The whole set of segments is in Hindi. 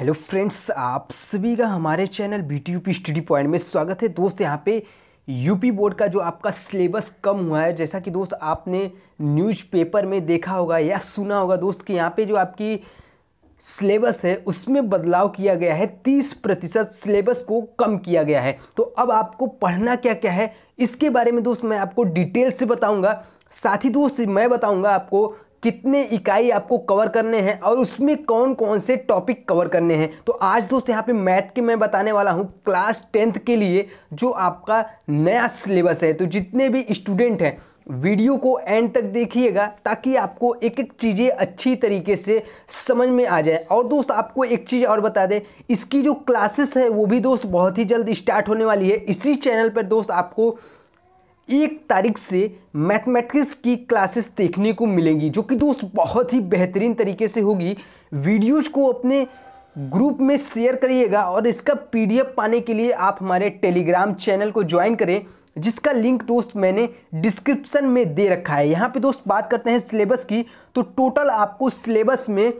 हेलो फ्रेंड्स आप सभी का हमारे channel B T U P study point में स्वागत है दोस्त यहाँ पे यूपी बोर्ड का जो आपका सिलेबस कम हुआ है जैसा कि दोस्त आपने न्यूज़पेपर में देखा होगा या सुना होगा दोस्त कि यहाँ पे जो आपकी सिलेबस है उसमें बदलाव किया गया है तीस प्रतिशत सिलेबस को कम किया गया है तो अब आपको पढ़ना क्या क्या है इसके बारे में दोस्त मैं आपको डिटेल से बताऊँगा साथ ही दोस्त मैं बताऊँगा आपको कितने इकाई आपको कवर करने हैं और उसमें कौन कौन से टॉपिक कवर करने हैं तो आज दोस्त यहाँ पे मैथ के मैं बताने वाला हूँ क्लास टेंथ के लिए जो आपका नया सिलेबस है तो जितने भी स्टूडेंट हैं वीडियो को एंड तक देखिएगा ताकि आपको एक एक चीज़ें अच्छी तरीके से समझ में आ जाए और दोस्त आपको एक चीज़ और बता दें इसकी जो क्लासेस है वो भी दोस्त बहुत ही जल्द स्टार्ट होने वाली है इसी चैनल पर दोस्त आपको एक तारीख से मैथमेटिक्स की क्लासेस देखने को मिलेंगी जो कि दोस्त बहुत ही बेहतरीन तरीके से होगी वीडियोज को अपने ग्रुप में शेयर करिएगा और इसका पीडीएफ पाने के लिए आप हमारे टेलीग्राम चैनल को ज्वाइन करें जिसका लिंक दोस्त मैंने डिस्क्रिप्शन में दे रखा है यहाँ पे दोस्त बात करते हैं सिलेबस की तो टोटल आपको सिलेबस में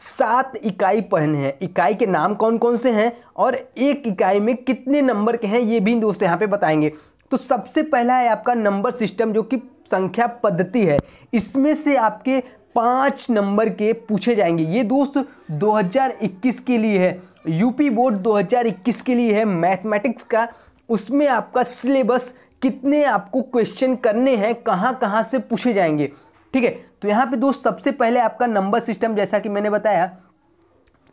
सात इकाई पढ़ने हैं इकाई के नाम कौन कौन से हैं और एक इकाई में कितने नंबर के हैं ये भी दोस्त यहाँ पे बताएंगे तो सबसे पहला है आपका नंबर सिस्टम जो कि संख्या पद्धति है इसमें से आपके पाँच नंबर के पूछे जाएंगे ये दोस्त 2021 के लिए है यूपी बोर्ड 2021 के लिए है मैथमेटिक्स का उसमें आपका सिलेबस कितने आपको क्वेश्चन करने हैं कहाँ कहाँ से पूछे जाएंगे ठीक है तो यहाँ पे दोस्त सबसे पहले आपका नंबर सिस्टम जैसा कि मैंने बताया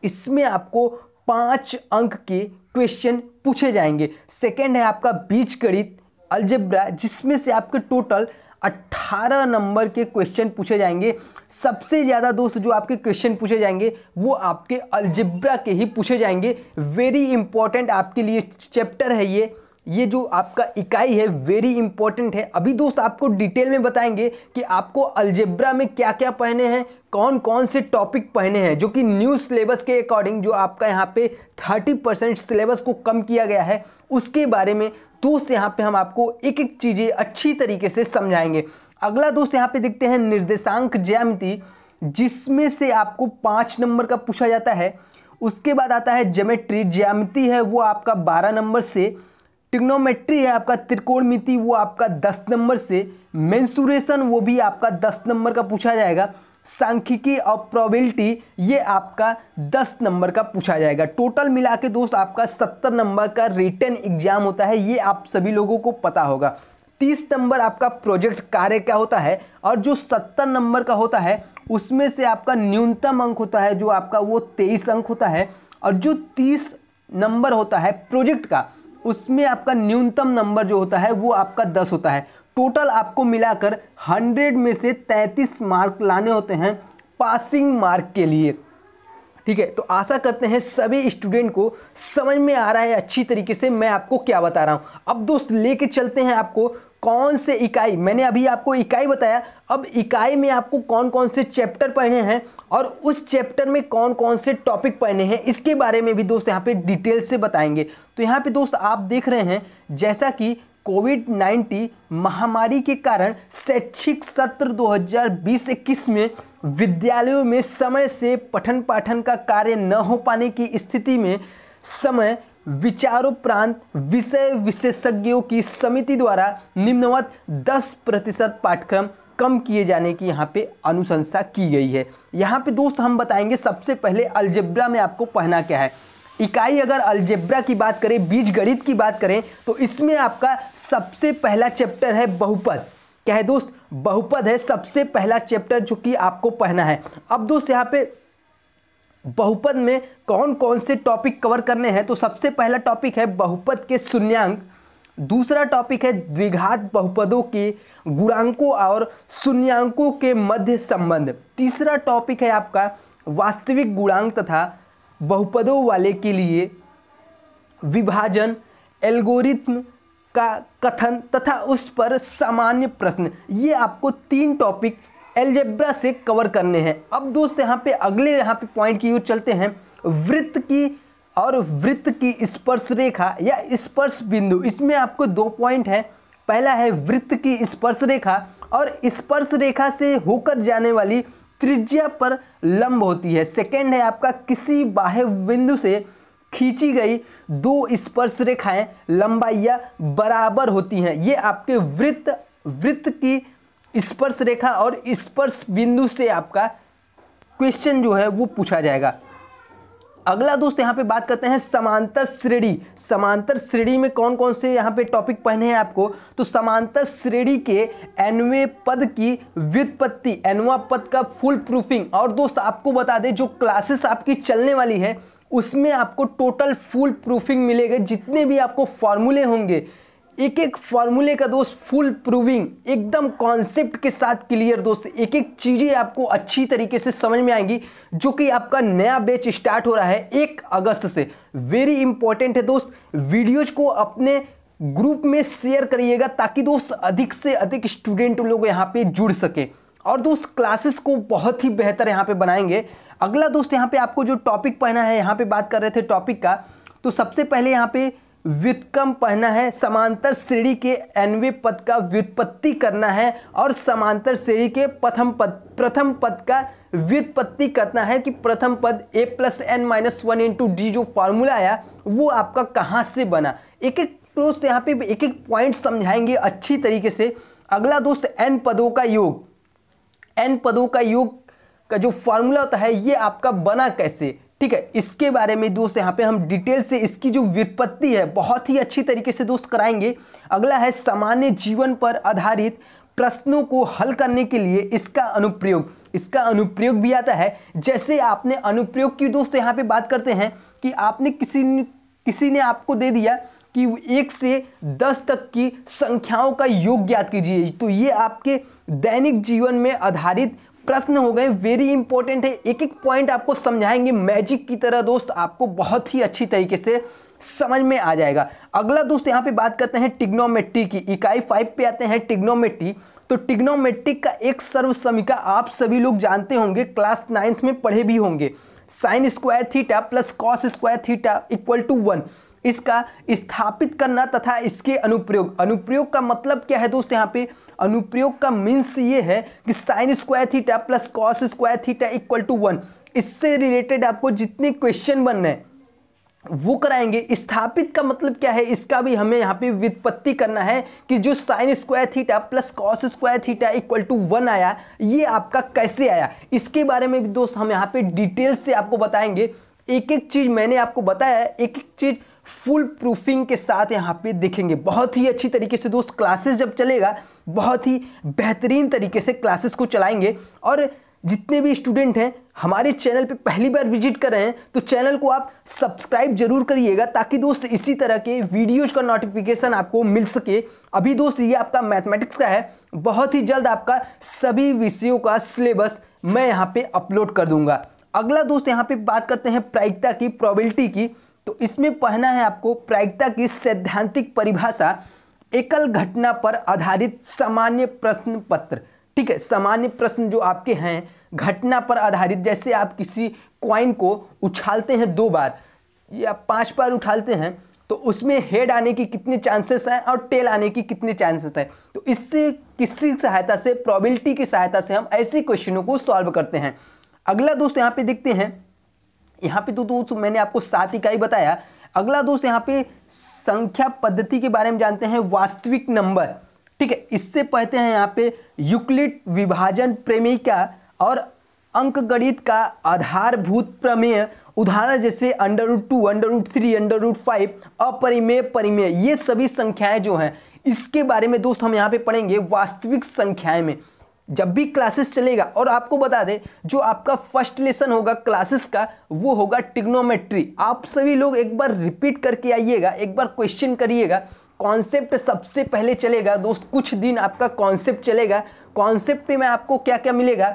इसमें आपको पाँच अंक के क्वेश्चन पूछे जाएंगे सेकेंड है आपका बीज गणित अल्जेब्रा जिसमें से आपके टोटल 18 नंबर के क्वेश्चन पूछे जाएंगे सबसे ज़्यादा दोस्त जो आपके क्वेश्चन पूछे जाएंगे वो आपके अल्जिब्रा के ही पूछे जाएंगे वेरी इंपॉर्टेंट आपके लिए चैप्टर है ये ये जो आपका इकाई है वेरी इंपॉर्टेंट है अभी दोस्त आपको डिटेल में बताएंगे कि आपको अल्जेब्रा में क्या क्या पहने हैं कौन कौन से टॉपिक पहने हैं जो कि न्यू सिलेबस के अकॉर्डिंग जो आपका यहाँ पे 30 परसेंट सिलेबस को कम किया गया है उसके बारे में तो दोस्त यहाँ पे हम आपको एक एक चीज़ें अच्छी तरीके से समझाएंगे अगला दोस्त यहाँ पे देखते हैं निर्देशांक ज्यामिति जिसमें से आपको पाँच नंबर का पूछा जाता है उसके बाद आता है जेमेट्री ज्यामिति है वो आपका बारह नंबर से टिग्नोमेट्री है आपका मिति वो आपका दस नंबर से मेंसुरेशन वो भी आपका दस नंबर का पूछा जाएगा सांख्यिकी और प्रोबेबिलिटी ये आपका 10 नंबर का पूछा जाएगा टोटल मिला के दोस्त आपका 70 नंबर का रिटर्न एग्जाम होता है ये आप सभी लोगों को पता होगा 30 नंबर आपका प्रोजेक्ट कार्य का होता है और जो 70 नंबर का होता है उसमें से आपका न्यूनतम अंक होता है जो आपका वो 23 अंक होता है और जो 30 नंबर होता है प्रोजेक्ट का उसमें आपका न्यूनतम नंबर जो होता है वो आपका 10 होता है टोटल आपको मिलाकर 100 में से 33 मार्क लाने होते हैं पासिंग मार्क के लिए ठीक है तो आशा करते हैं सभी स्टूडेंट को समझ में आ रहा है अच्छी तरीके से मैं आपको क्या बता रहा हूँ अब दोस्त लेके चलते हैं आपको कौन से इकाई मैंने अभी आपको इकाई बताया अब इकाई में आपको कौन कौन से चैप्टर पढ़ने हैं और उस चैप्टर में कौन कौन से टॉपिक पढ़ने हैं इसके बारे में भी दोस्त यहाँ पे डिटेल से बताएंगे तो यहाँ पे दोस्त आप देख रहे हैं जैसा कि कोविड 19 महामारी के कारण शैक्षिक सत्र 2020-21 में विद्यालयों में समय से पठन पाठन का कार्य न हो पाने की स्थिति में समय विचारोपरांत विषय विशेषज्ञों की समिति द्वारा निम्नवत 10 प्रतिशत पाठ्यक्रम कम किए जाने की यहाँ पे अनुशंसा की गई है यहाँ पे दोस्त हम बताएंगे सबसे पहले अलजेब्रा में आपको पढ़ना क्या है इकाई अगर अलजेब्रा की बात करें बीज गणित की बात करें तो इसमें आपका सबसे पहला चैप्टर है बहुपद क्या है दोस्त बहुपद है सबसे पहला चैप्टर जो कि आपको पढ़ना है अब दोस्त यहाँ पे बहुपद में कौन कौन से टॉपिक कवर करने हैं तो सबसे पहला टॉपिक है बहुपद के शून्यंक दूसरा टॉपिक है द्विघात बहुपदों के गुणांकों और शून्यांकों के मध्य संबंध तीसरा टॉपिक है आपका वास्तविक गुणांक तथा बहुपदों वाले के लिए विभाजन एल्गोरिथ्म का कथन तथा उस पर सामान्य प्रश्न ये आपको तीन टॉपिक एलजेब्रा से कवर करने हैं अब दोस्त यहाँ पे अगले यहाँ पे पॉइंट की ओर चलते हैं वृत्त की और वृत्त की स्पर्श रेखा या स्पर्श बिंदु इसमें आपको दो पॉइंट हैं पहला है वृत्त की स्पर्श रेखा और स्पर्श रेखा से होकर जाने वाली त्रिज्या पर लंब होती है सेकेंड है आपका किसी बाह्य बिंदु से खींची गई दो स्पर्श रेखाएं लंबाई या बराबर होती हैं ये आपके वृत्त वृत्त की स्पर्श रेखा और स्पर्श बिंदु से आपका क्वेश्चन जो है वो पूछा जाएगा अगला दोस्त यहाँ पे बात करते हैं समांतर श्रेणी समांतर श्रेणी में कौन कौन से यहाँ पे टॉपिक पढ़ने हैं आपको तो समांतर श्रेणी के एनवे पद की व्युत्पत्ति एनवा पद का फुल प्रूफिंग और दोस्त आपको बता दें जो क्लासेस आपकी चलने वाली है उसमें आपको टोटल फुल प्रूफिंग मिलेगा जितने भी आपको फॉर्मूले होंगे एक एक फॉर्मूले का दोस्त फुल प्रूविंग एकदम कॉन्सेप्ट के साथ क्लियर दोस्त एक एक चीज़ें आपको अच्छी तरीके से समझ में आएंगी जो कि आपका नया बैच स्टार्ट हो रहा है एक अगस्त से वेरी इंपॉर्टेंट है दोस्त वीडियोज को अपने ग्रुप में शेयर करिएगा ताकि दोस्त अधिक से अधिक स्टूडेंट लोग यहाँ पे जुड़ सकें और दोस्त क्लासेस को बहुत ही बेहतर यहाँ पे बनाएंगे अगला दोस्त यहाँ पे आपको जो टॉपिक पढ़ना है यहाँ पे बात कर रहे थे टॉपिक का तो सबसे पहले यहाँ पे व्युत्कम पढ़ना है समांतर श्रेणी के एनवे पद का व्युत्पत्ति करना है और समांतर श्रेणी के प्रथम पद प्रथम पद का व्युत्पत्ति करना है कि प्रथम पद A plus N minus one into D जो फार्मूला आया वो आपका कहाँ से बना एक एक दोस्त यहाँ पे एक एक पॉइंट समझाएंगे अच्छी तरीके से अगला दोस्त एन पदों का योग एन पदों का योग का जो फार्मूला होता है ये आपका बना कैसे ठीक है इसके बारे में दोस्त यहाँ पे हम डिटेल से इसकी जो व्युत्पत्ति है बहुत ही अच्छी तरीके से दोस्त कराएंगे अगला है सामान्य जीवन पर आधारित प्रश्नों को हल करने के लिए इसका अनुप्रयोग इसका अनुप्रयोग भी आता है जैसे आपने अनुप्रयोग की दोस्त यहाँ पे बात करते हैं कि आपने किसी किसी ने आपको दे दिया कि एक से दस तक की संख्याओं का योग ज्ञात कीजिए तो ये आपके दैनिक जीवन में आधारित प्रश्न हो गए वेरी इंपॉर्टेंट है एक एक पॉइंट आपको समझाएंगे मैजिक की तरह दोस्त आपको बहुत ही अच्छी तरीके से समझ में आ जाएगा अगला दोस्त यहाँ पे बात करते हैं टिग्नोमेट्री की इकाई फाइव पे आते हैं टिग्नोमेट्री तो टिग्नोमेट्रिक का एक सर्व समीका आप सभी लोग जानते होंगे क्लास नाइन्थ में पढ़े भी होंगे sine square theta plus cos square theta equal to one इसका स्थापित करना तथा इसके अनुप्रयोग अनुप्रयोग का मतलब क्या है दोस्त यहाँ पे अनुप्रयोग का मीन्स ये है कि sine square theta plus cos square theta equal to one इससे रिलेटेड आपको जितने क्वेश्चन रहे हैं वो कराएंगे स्थापित का मतलब क्या है इसका भी हमें यहाँ पे व्युत्पत्ति करना है कि जो sine square theta plus cos square theta equal to one आया ये आपका कैसे आया इसके बारे में भी दोस्त हम यहाँ पे डिटेल से आपको बताएंगे एक एक चीज़ मैंने आपको बताया एक एक चीज़ फुल प्रूफिंग के साथ यहाँ पे देखेंगे बहुत ही अच्छी तरीके से दोस्त क्लासेस जब चलेगा बहुत ही बेहतरीन तरीके से क्लासेस को चलाएंगे और जितने भी स्टूडेंट हैं हमारे चैनल पे पहली बार विजिट कर रहे हैं तो चैनल को आप सब्सक्राइब जरूर करिएगा ताकि दोस्त इसी तरह के वीडियोज का नोटिफिकेशन आपको मिल सके अभी दोस्त ये आपका मैथमेटिक्स का है बहुत ही जल्द आपका सभी विषयों का सिलेबस मैं यहाँ पे अपलोड कर दूंगा अगला दोस्त यहाँ पे बात करते हैं प्रायिकता की प्रॉबिलिटी की तो इसमें पढ़ना है आपको प्रायिकता की सैद्धांतिक परिभाषा एकल घटना पर आधारित सामान्य प्रश्न पत्र ठीक है सामान्य प्रश्न जो आपके हैं घटना पर आधारित जैसे आप किसी क्वाइन को उछालते हैं दो बार या पांच बार उछालते हैं तो उसमें हेड आने की कितने चांसेस हैं और टेल आने की कितने चांसेस हैं तो इससे किसी सहायता से प्रॉबिलिटी की सहायता से हम ऐसे क्वेश्चनों को सॉल्व करते हैं अगला दोस्त यहाँ पे देखते हैं यहाँ पे तो दोस्त मैंने आपको सात इकाई बताया अगला दोस्त यहाँ पे संख्या पद्धति के बारे में जानते हैं वास्तविक नंबर ठीक है इससे पढ़ते हैं यहाँ पे यूक्लिड विभाजन प्रेमिका और अंकगणित का आधारभूत प्रमेय उदाहरण जैसे under root two under root three under root five अपरिमेय परिमेय ये सभी संख्याएं जो हैं इसके बारे में दोस्त हम यहाँ पे पढ़ेंगे वास्तविक संख्याएं में जब भी क्लासेस चलेगा और आपको बता दें जो आपका फर्स्ट लेसन होगा क्लासेस का वो होगा टिग्नोमेट्री आप सभी लोग एक बार रिपीट करके आइएगा एक बार क्वेश्चन करिएगा कॉन्सेप्ट सबसे पहले चलेगा दोस्त कुछ दिन आपका कॉन्सेप्ट चलेगा कॉन्सेप्ट में आपको क्या क्या मिलेगा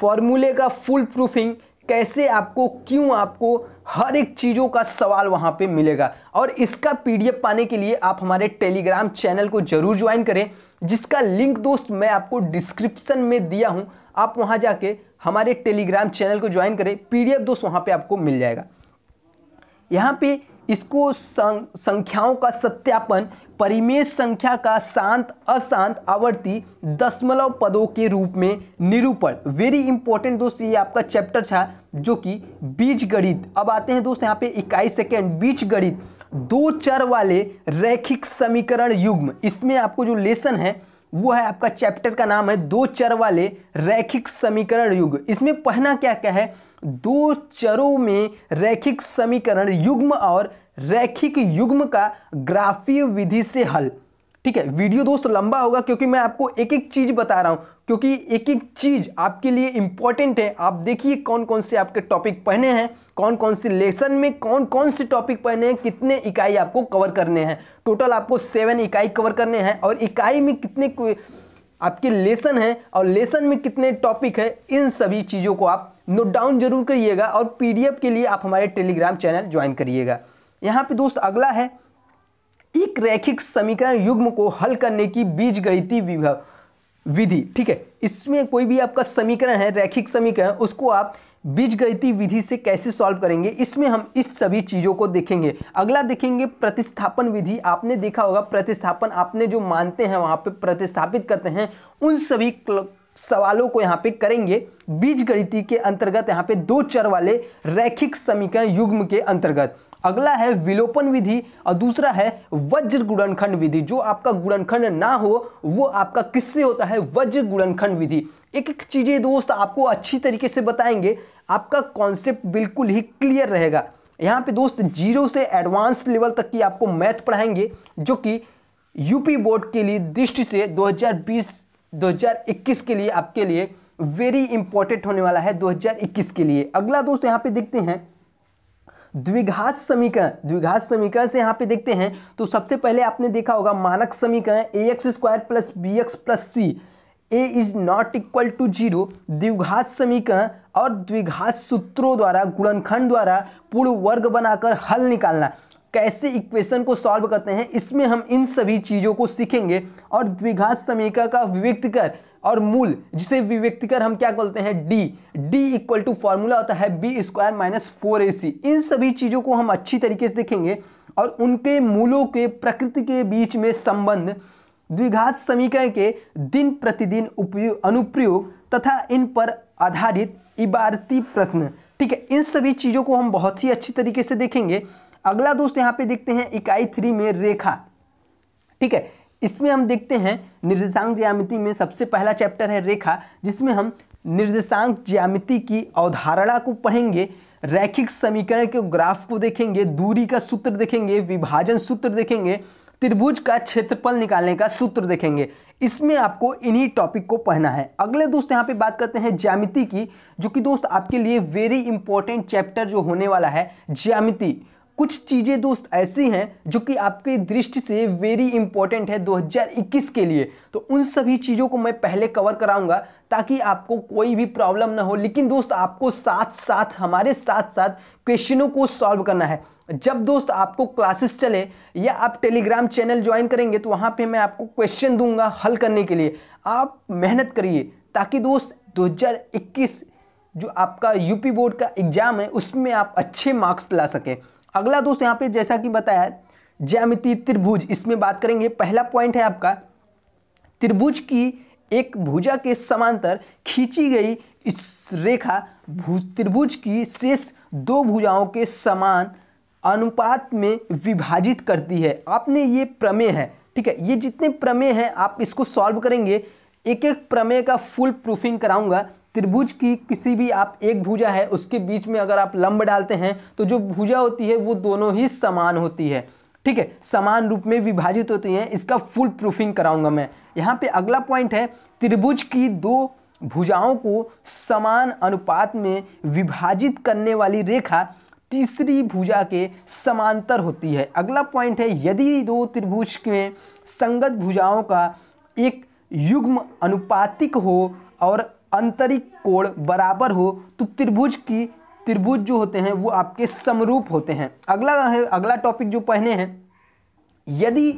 फॉर्मूले का फुल प्रूफिंग कैसे आपको क्यों आपको हर एक चीज़ों का सवाल वहाँ पे मिलेगा और इसका पीडीएफ पाने के लिए आप हमारे टेलीग्राम चैनल को जरूर ज्वाइन करें जिसका लिंक दोस्त मैं आपको डिस्क्रिप्शन में दिया हूँ आप वहाँ जाके हमारे टेलीग्राम चैनल को ज्वाइन करें पीडीएफ दोस्त वहाँ पे आपको मिल जाएगा यहाँ पे इसको सं, संख्याओं का सत्यापन परिमेश संख्या का शांत अशांत आवर्ती दशमलव पदों के रूप में निरूपण वेरी इंपॉर्टेंट दोस्त ये आपका चैप्टर था जो कि बीज गणित अब आते हैं दोस्त यहाँ पे इक्कीस सेकेंड बीज गणित दो चर वाले रैखिक समीकरण युग्म इसमें आपको जो लेसन है वो है आपका चैप्टर का नाम है दो चर वाले रैखिक समीकरण युग इसमें पढ़ना क्या क्या है दो चरों में रैखिक समीकरण युग्म और रैखिक युग्म का ग्राफीय विधि से हल ठीक है वीडियो दोस्त लंबा होगा क्योंकि मैं आपको एक एक चीज बता रहा हूं क्योंकि एक एक चीज़ आपके लिए इंपॉर्टेंट है आप देखिए कौन कौन से आपके टॉपिक पहने हैं कौन कौन से लेसन में कौन कौन से टॉपिक पहने हैं कितने इकाई आपको कवर करने हैं टोटल आपको सेवन इकाई कवर करने हैं और इकाई में कितने आपके लेसन हैं और लेसन में कितने टॉपिक हैं इन सभी चीज़ों को आप नोट डाउन जरूर करिएगा और पीडीएफ के लिए आप हमारे टेलीग्राम चैनल ज्वाइन करिएगा यहाँ पे दोस्त अगला है एक रैखिक समीकरण युग्म को हल करने की बीजगणितीय विभव विधि ठीक है इसमें कोई भी आपका समीकरण है रैखिक समीकरण उसको आप बीजगणितीय विधि से कैसे सॉल्व करेंगे इसमें हम इस सभी चीज़ों को देखेंगे अगला देखेंगे प्रतिस्थापन विधि आपने देखा होगा प्रतिस्थापन आपने जो मानते हैं वहाँ पे प्रतिस्थापित करते हैं उन सभी सवालों को यहाँ पे करेंगे गणिति के अंतर्गत यहाँ पे दो चर वाले रैखिक समीकरण युग्म के अंतर्गत अगला है विलोपन विधि और दूसरा है वज्र गुणनखंड विधि जो आपका गुणनखंड ना हो वो आपका किससे होता है वज्र गुणनखंड विधि एक एक चीज़ें दोस्त आपको अच्छी तरीके से बताएंगे आपका कॉन्सेप्ट बिल्कुल ही क्लियर रहेगा यहाँ पे दोस्त जीरो से एडवांस लेवल तक की आपको मैथ पढ़ाएंगे जो कि यूपी बोर्ड के लिए दृष्टि से 2020 2021 के लिए आपके लिए वेरी इंपॉर्टेंट होने वाला है 2021 के लिए अगला दोस्त यहाँ पे देखते हैं द्विघात समीकरण द्विघात समीकरण से यहाँ पे देखते हैं तो सबसे पहले आपने देखा होगा मानक समीकरण A X square plus B X plus C A is not equal to zero द्विघात समीकरण और द्विघात सूत्रों द्वारा गुणनखंड द्वारा पूर्ण वर्ग बनाकर हल निकालना कैसे इक्वेशन को सॉल्व करते हैं इसमें हम इन सभी चीज़ों को सीखेंगे और द्विघात समीकरण का विविक्त कर और मूल जिसे विव्यक्तिकर हम क्या बोलते हैं D D equal to formula होता है B square minus four A C इन सभी चीज़ों को हम अच्छी तरीके से देखेंगे और उनके मूलों के प्रकृति के बीच में संबंध द्विघात समीकरण के दिन प्रतिदिन उपयोग अनुप्रयोग तथा इन पर आधारित इबारती प्रश्न ठीक है इन सभी चीज़ों को हम बहुत ही अच्छी तरीके से देखेंगे अगला दोस्त यहाँ पे देखते हैं इकाई थ्री में रेखा ठीक है इसमें हम देखते हैं निर्देशांक ज्यामिति में सबसे पहला चैप्टर है रेखा जिसमें हम निर्देशांक ज्यामिति की अवधारणा को पढ़ेंगे रैखिक समीकरण के ग्राफ को देखेंगे दूरी का सूत्र देखेंगे विभाजन सूत्र देखेंगे त्रिभुज का क्षेत्रफल निकालने का सूत्र देखेंगे इसमें आपको इन्हीं टॉपिक को पढ़ना है अगले दोस्त यहाँ पे बात करते हैं ज्यामिति की जो कि दोस्त आपके लिए वेरी इंपॉर्टेंट चैप्टर जो होने वाला है ज्यामिति कुछ चीज़ें दोस्त ऐसी हैं जो कि आपकी दृष्टि से वेरी इंपॉर्टेंट है 2021 के लिए तो उन सभी चीज़ों को मैं पहले कवर कराऊंगा ताकि आपको कोई भी प्रॉब्लम ना हो लेकिन दोस्त आपको साथ साथ हमारे साथ साथ क्वेश्चनों को सॉल्व करना है जब दोस्त आपको क्लासेस चले या आप टेलीग्राम चैनल ज्वाइन करेंगे तो वहाँ पर मैं आपको क्वेश्चन दूंगा हल करने के लिए आप मेहनत करिए ताकि दोस्त दो जो आपका यूपी बोर्ड का एग्ज़ाम है उसमें आप अच्छे मार्क्स ला सकें अगला दोस्त यहाँ पे जैसा कि बताया है ज्यामिति त्रिभुज इसमें बात करेंगे पहला पॉइंट है आपका त्रिभुज की एक भुजा के समांतर खींची गई इस रेखा भुज त्रिभुज की शेष दो भुजाओं के समान अनुपात में विभाजित करती है आपने ये प्रमेय है ठीक है ये जितने प्रमेय हैं आप इसको सॉल्व करेंगे एक एक प्रमेय का फुल प्रूफिंग कराऊंगा त्रिभुज की किसी भी आप एक भुजा है उसके बीच में अगर आप लंब डालते हैं तो जो भुजा होती है वो दोनों ही समान होती है ठीक है समान रूप में विभाजित होती हैं इसका फुल प्रूफिंग कराऊंगा मैं यहाँ पे अगला पॉइंट है त्रिभुज की दो भुजाओं को समान अनुपात में विभाजित करने वाली रेखा तीसरी भुजा के समांतर होती है अगला पॉइंट है यदि दो त्रिभुज में संगत भुजाओं का एक युग्म अनुपातिक हो और आंतरिक कोण बराबर हो तो त्रिभुज की त्रिभुज जो होते हैं वो आपके समरूप होते हैं अगला है अगला टॉपिक जो पहने हैं यदि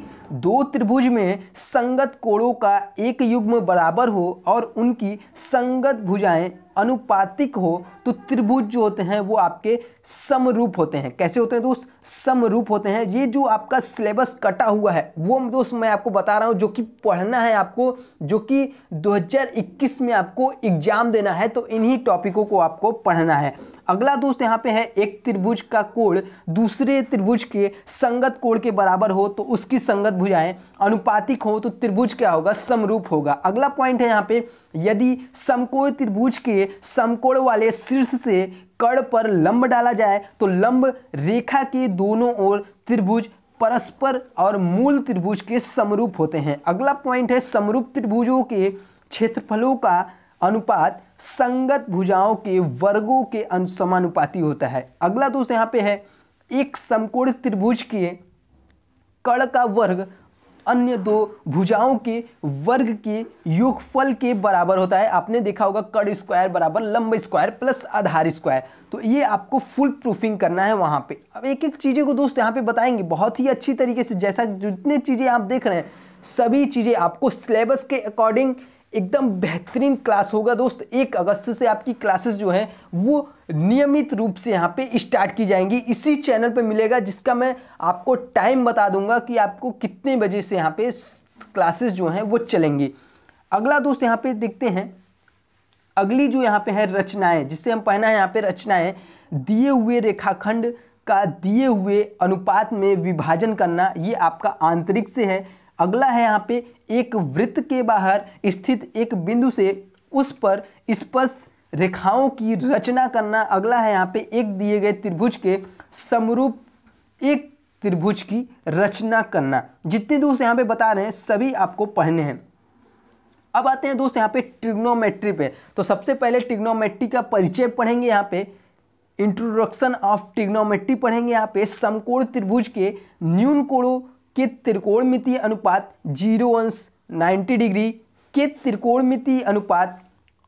दो त्रिभुज में संगत कोणों का एक युग्म बराबर हो और उनकी संगत भुजाएं अनुपातिक हो तो त्रिभुज जो होते हैं वो आपके समरूप होते हैं कैसे होते हैं दोस्त समरूप होते हैं ये जो आपका सिलेबस कटा हुआ है वो दोस्त मैं आपको बता रहा हूँ जो कि पढ़ना है आपको जो कि 2021 में आपको एग्जाम देना है तो इन्हीं टॉपिकों को आपको पढ़ना है अगला दोस्त यहाँ पे है एक त्रिभुज का कोण दूसरे त्रिभुज के संगत कोण के बराबर हो तो उसकी संगत भुजाएं अनुपातिक हो तो त्रिभुज क्या होगा समरूप होगा अगला पॉइंट है यहाँ पे यदि समकोण त्रिभुज के समकोण वाले शीर्ष से कड़ पर लंब डाला जाए तो लंब रेखा के दोनों ओर त्रिभुज परस्पर और मूल त्रिभुज के समरूप होते हैं अगला पॉइंट है समरूप त्रिभुजों के क्षेत्रफलों का अनुपात संगत भुजाओं के वर्गों के समानुपाती होता है अगला दोस्त यहाँ पे है एक समकोण त्रिभुज के कड़ का वर्ग अन्य दो भुजाओं के वर्ग के योगफल के बराबर होता है आपने देखा होगा कड़ स्क्वायर बराबर लंब स्क्वायर प्लस आधार स्क्वायर तो ये आपको फुल प्रूफिंग करना है वहाँ पे अब एक एक चीज़ें को दोस्त यहाँ पे बताएंगे बहुत ही अच्छी तरीके से जैसा जितने चीज़ें आप देख रहे हैं सभी चीज़ें आपको सिलेबस के अकॉर्डिंग एकदम बेहतरीन क्लास होगा दोस्त एक अगस्त से आपकी क्लासेस जो हैं वो नियमित रूप से यहाँ पे स्टार्ट की जाएंगी इसी चैनल पे मिलेगा जिसका मैं आपको टाइम बता दूंगा कि आपको कितने बजे से यहाँ पे क्लासेस जो हैं वो चलेंगी अगला दोस्त यहाँ पे देखते हैं अगली जो यहाँ पे है रचनाएं जिससे हम पहना है यहाँ पे रचनाएं दिए हुए रेखाखंड का दिए हुए अनुपात में विभाजन करना ये आपका आंतरिक से है अगला है यहाँ पे एक वृत्त के बाहर स्थित एक बिंदु से उस पर स्पर्श रेखाओं की रचना करना अगला है यहाँ पे एक दिए गए त्रिभुज के समरूप एक त्रिभुज की रचना करना जितने दोस्त यहाँ पे बता रहे हैं सभी आपको पढ़ने हैं अब आते हैं दोस्त यहाँ पे ट्रिग्नोमेट्री पे तो सबसे पहले ट्रिग्नोमेट्री का परिचय पढ़ेंगे यहाँ पे इंट्रोडक्शन ऑफ ट्रिग्नोमेट्री पढ़ेंगे यहाँ पे समकोण त्रिभुज के न्यून कोणों के त्रिकोणमितीय अनुपात जीरो अंश नाइन्टी डिग्री के त्रिकोणमितीय अनुपात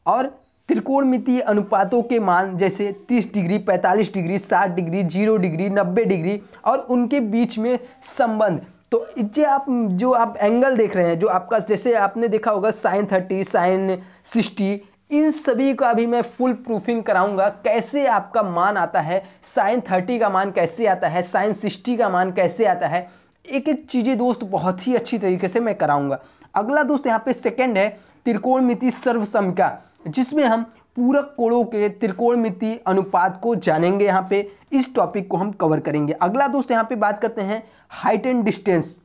और त्रिकोणमितीय अनुपातों के मान जैसे 30 degree 45 degree 60 degree 0 degree 90 degree और उनके बीच में संबंध तो ये आप जो आप एंगल देख रहे हैं जो आपका जैसे आपने देखा होगा साइन थर्टी साइन सिक्सटी इन सभी का भी मैं फुल प्रूफिंग कराऊंगा कैसे आपका मान आता है साइन थर्टी का मान कैसे आता है साइन सिक्सटी का मान कैसे आता है एक एक चीज़ें दोस्त बहुत ही अच्छी तरीके से मैं कराऊंगा अगला दोस्त यहाँ पे सेकंड है त्रिकोण मिति सर्वसमिका जिसमें हम पूरक कोणों के मिति अनुपात को जानेंगे यहाँ पे इस टॉपिक को हम कवर करेंगे अगला दोस्त यहाँ पे बात करते हैं हाइट एंड डिस्टेंस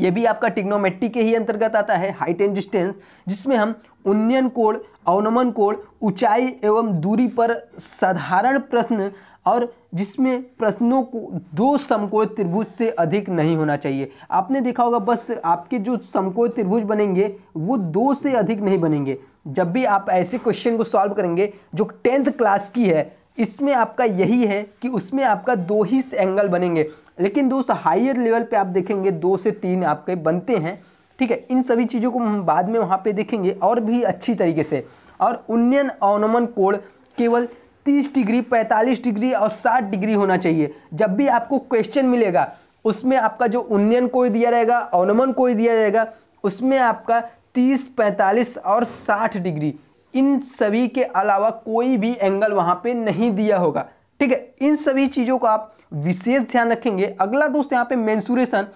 ये भी आपका टिग्नोमेट्री के ही अंतर्गत आता है हाइट एंड डिस्टेंस जिसमें हम उन्नयन कोण अवनमन कोण ऊंचाई एवं दूरी पर साधारण प्रश्न और जिसमें प्रश्नों को दो समकोण त्रिभुज से अधिक नहीं होना चाहिए आपने देखा होगा बस आपके जो समकोण त्रिभुज बनेंगे वो दो से अधिक नहीं बनेंगे जब भी आप ऐसे क्वेश्चन को सॉल्व करेंगे जो टेंथ क्लास की है इसमें आपका यही है कि उसमें आपका दो ही एंगल बनेंगे लेकिन दोस्त हायर लेवल पर आप देखेंगे दो से तीन आपके बनते हैं ठीक है इन सभी चीज़ों को हम बाद में वहाँ पे देखेंगे और भी अच्छी तरीके से और उन्नयन अवनमन कोड केवल 30 डिग्री 45 डिग्री और 60 डिग्री होना चाहिए जब भी आपको क्वेश्चन मिलेगा उसमें आपका जो उन्नयन कोई दिया रहेगा अवनमन कोई दिया रहेगा उसमें आपका 30 45 और 60 डिग्री इन सभी के अलावा कोई भी एंगल वहाँ पे नहीं दिया होगा ठीक है इन सभी चीज़ों को आप विशेष ध्यान रखेंगे अगला दोस्त यहाँ पे मैंसुरेशन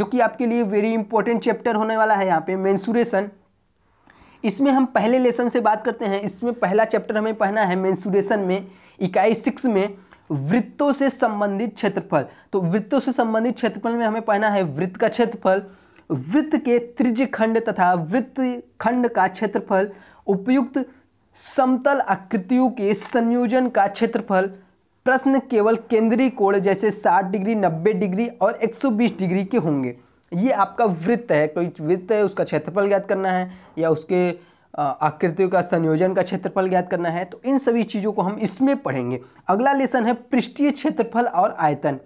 जो कि आपके लिए वेरी इंपॉर्टेंट चैप्टर होने वाला है यहाँ पे मैंसुरेशन इसमें हम पहले लेसन से बात करते हैं इसमें पहला चैप्टर हमें पढ़ना है मेंसुरेशन में इकाई सिक्स में वृत्तों से संबंधित क्षेत्रफल तो वृत्तों से संबंधित क्षेत्रफल में हमें पढ़ना है वृत्त का क्षेत्रफल वृत्त के त्रिज खंड तथा वृत्त खंड का क्षेत्रफल उपयुक्त समतल आकृतियों के संयोजन का क्षेत्रफल प्रश्न केवल केंद्रीय कोण जैसे 60 डिग्री 90 डिग्री और 120 डिग्री के होंगे ये आपका वृत्त है कोई वृत्त है उसका क्षेत्रफल ज्ञात करना है या उसके आकृतियों का संयोजन का क्षेत्रफल ज्ञात करना है तो इन सभी चीज़ों को हम इसमें पढ़ेंगे अगला लेसन है पृष्ठीय क्षेत्रफल और आयतन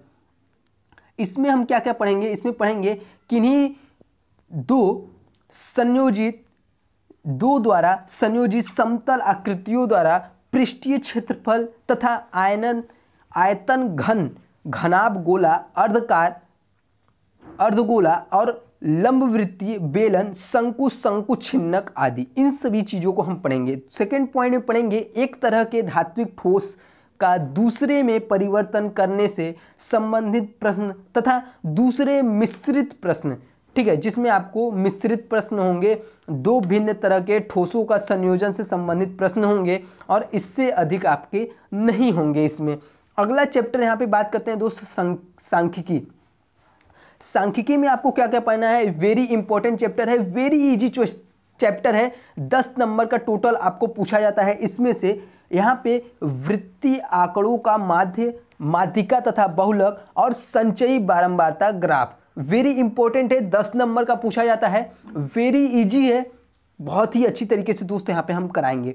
इसमें हम क्या क्या पढ़ेंगे इसमें पढ़ेंगे किन्हीं दो संयोजित दो द्वारा संयोजित समतल आकृतियों द्वारा पृष्ठीय क्षेत्रफल तथा आयनन आयतन घन घनाभ गोला अर्धकार अर्धगोला और लंब वृत्ति बेलन शंकु शंकु छिन्नक आदि इन सभी चीज़ों को हम पढ़ेंगे सेकेंड पॉइंट में पढ़ेंगे एक तरह के धात्विक ठोस का दूसरे में परिवर्तन करने से संबंधित प्रश्न तथा दूसरे मिश्रित प्रश्न ठीक है जिसमें आपको मिश्रित प्रश्न होंगे दो भिन्न तरह के ठोसों का संयोजन से संबंधित प्रश्न होंगे और इससे अधिक आपके नहीं होंगे इसमें अगला चैप्टर यहाँ पे बात करते हैं दोस्त सांख्यिकी सांख्यिकी में आपको क्या क्या पढ़ना है वेरी इंपॉर्टेंट चैप्टर है वेरी ईजी चैप्टर है दस नंबर का टोटल आपको पूछा जाता है इसमें से यहाँ पे वृत्ति आंकड़ों का माध्य माध्यिका तथा बहुलक और संचयी बारंबारता ग्राफ वेरी इंपॉर्टेंट है दस नंबर का पूछा जाता है वेरी इजी है बहुत ही अच्छी तरीके से दोस्त यहाँ पे हम कराएंगे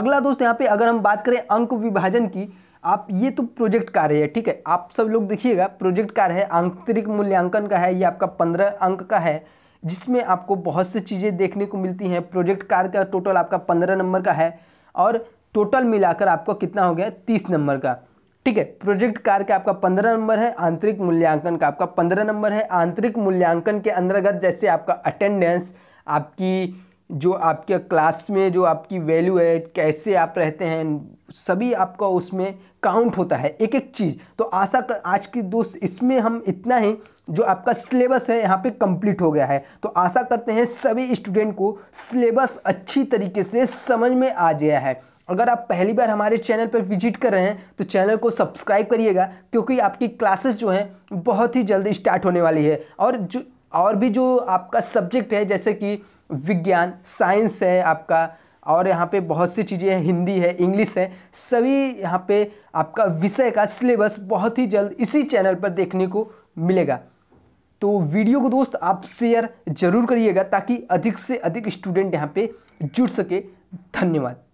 अगला दोस्त यहाँ पे अगर हम बात करें अंक विभाजन की आप ये तो प्रोजेक्ट कार्य है ठीक है आप सब लोग देखिएगा प्रोजेक्ट कार्य है आंतरिक मूल्यांकन का है ये आपका पंद्रह अंक का है जिसमें आपको बहुत सी चीज़ें देखने को मिलती हैं प्रोजेक्ट कार्य का टोटल आपका पंद्रह नंबर का है और टोटल मिलाकर आपका कितना हो गया तीस नंबर का ठीक है प्रोजेक्ट कार्य का आपका पंद्रह नंबर है आंतरिक मूल्यांकन का आपका पंद्रह नंबर है आंतरिक मूल्यांकन के अंतर्गत जैसे आपका अटेंडेंस आपकी जो आपके क्लास में जो आपकी वैल्यू है कैसे आप रहते हैं सभी आपका उसमें काउंट होता है एक एक चीज़ तो आशा कर आज की दोस्त इसमें हम इतना ही जो आपका सिलेबस है यहाँ पे कंप्लीट हो गया है तो आशा करते हैं सभी स्टूडेंट को सिलेबस अच्छी तरीके से समझ में आ गया है अगर आप पहली बार हमारे चैनल पर विजिट कर रहे हैं तो चैनल को सब्सक्राइब करिएगा क्योंकि आपकी क्लासेस जो हैं बहुत ही जल्दी स्टार्ट होने वाली है और जो और भी जो आपका सब्जेक्ट है जैसे कि विज्ञान साइंस है आपका और यहाँ पे बहुत सी चीज़ें हैं हिंदी है इंग्लिश है सभी यहाँ पे आपका विषय का सिलेबस बहुत ही जल्द इसी चैनल पर देखने को मिलेगा तो वीडियो को दोस्त आप शेयर ज़रूर करिएगा ताकि अधिक से अधिक स्टूडेंट यहाँ पे जुड़ सके धन्यवाद